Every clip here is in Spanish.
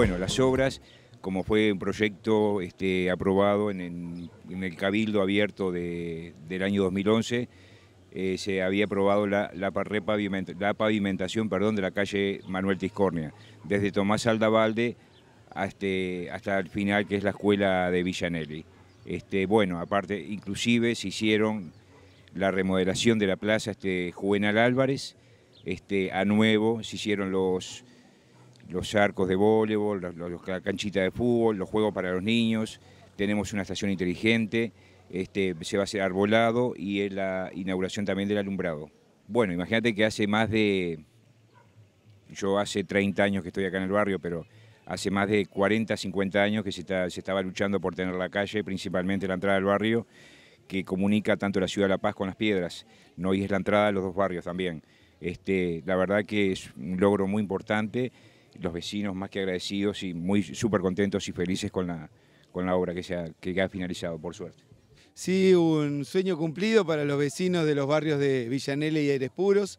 bueno, las obras, como fue un proyecto este, aprobado en, el Cabildo Abierto de, del año 2011, eh, se había aprobado la, la, la pavimentación perdón, de la calle Manuel Tiscornia, desde Tomás Aldavalde hasta, este, hasta el final, que es la escuela de Villanelli. Este, bueno, aparte, inclusive se hicieron la remodelación de la plaza este, Juvenal Álvarez, este, a nuevo se hicieron los los arcos de voleibol, la canchita de fútbol, los juegos para los niños, tenemos una estación inteligente, este, se va a hacer arbolado y es la inauguración también del alumbrado. Bueno, imagínate que hace más de, yo hace 30 años que estoy acá en el barrio, pero hace más de 40, 50 años que se, estaba luchando por tener la calle, principalmente la entrada del barrio, que comunica tanto la ciudad de La Paz con las piedras, ¿no? y es la entrada de los dos barrios también. Este, la verdad que es un logro muy importante los vecinos más que agradecidos y muy súper contentos y felices con la, con la obra que, se ha, que ha finalizado, por suerte. Sí, un sueño cumplido para los vecinos de los barrios de Villanelle y Aires Puros.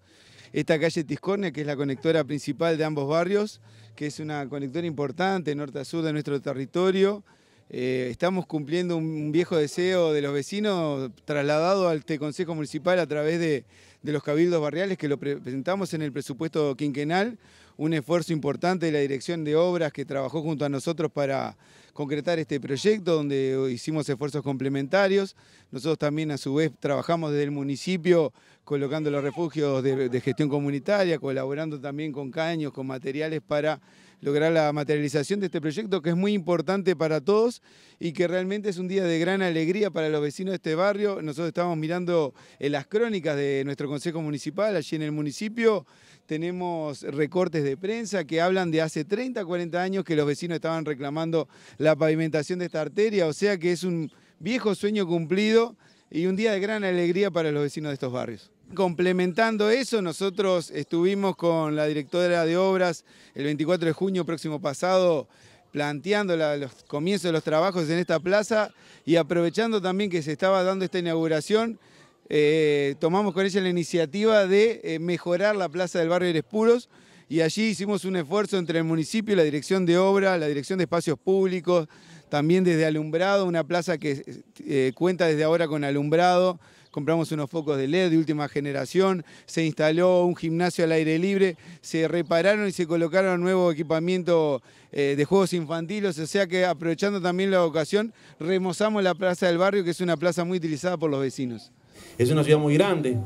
Esta calle Tiscornia, que es la conectora principal de ambos barrios, que es una conectora importante norte a sur de nuestro territorio. Eh, estamos cumpliendo un viejo deseo de los vecinos trasladado al Consejo Municipal a través de, de los cabildos barriales que lo presentamos en el presupuesto quinquenal, un esfuerzo importante de la Dirección de Obras que trabajó junto a nosotros para concretar este proyecto, donde hicimos esfuerzos complementarios. Nosotros también a su vez trabajamos desde el municipio colocando los refugios de, gestión comunitaria, colaborando también con caños, con materiales para lograr la materialización de este proyecto que es muy importante para todos y que realmente es un día de gran alegría para los vecinos de este barrio. Nosotros estamos mirando en las crónicas de nuestro Consejo Municipal, allí en el municipio tenemos recortes de prensa que hablan de hace 30, 40 años que los vecinos estaban reclamando la pavimentación de esta arteria, o sea que es un viejo sueño cumplido y un día de gran alegría para los vecinos de estos barrios. Complementando eso, nosotros estuvimos con la directora de obras el 24 de junio próximo pasado planteando los comienzos de los trabajos en esta plaza y aprovechando también que se estaba dando esta inauguración, eh, tomamos con ella la iniciativa de eh, mejorar la plaza del barrio de Puros y allí hicimos un esfuerzo entre el municipio, la dirección de obra, la dirección de espacios públicos, también desde alumbrado, una plaza que eh, cuenta desde ahora con alumbrado, compramos unos focos de LED de última generación, se instaló un gimnasio al aire libre, se repararon y se colocaron nuevo equipamiento eh, de juegos infantiles, o sea que aprovechando también la ocasión, remozamos la plaza del barrio, que es una plaza muy utilizada por los vecinos. Es una ciudad muy grande,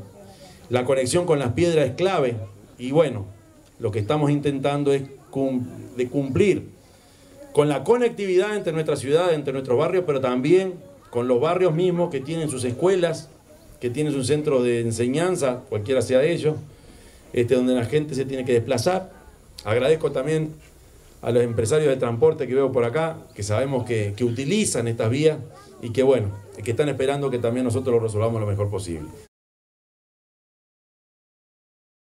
la conexión con las piedras es clave y bueno, lo que estamos intentando es cumplir con la conectividad entre nuestra ciudad, entre nuestros barrios, pero también con los barrios mismos que tienen sus escuelas, que tienen sus centros de enseñanza, cualquiera sea de ellos, este, donde la gente se tiene que desplazar. Agradezco también a los empresarios de transporte que veo por acá, que sabemos que, utilizan estas vías y que bueno, que están esperando que también nosotros lo resolvamos lo mejor posible.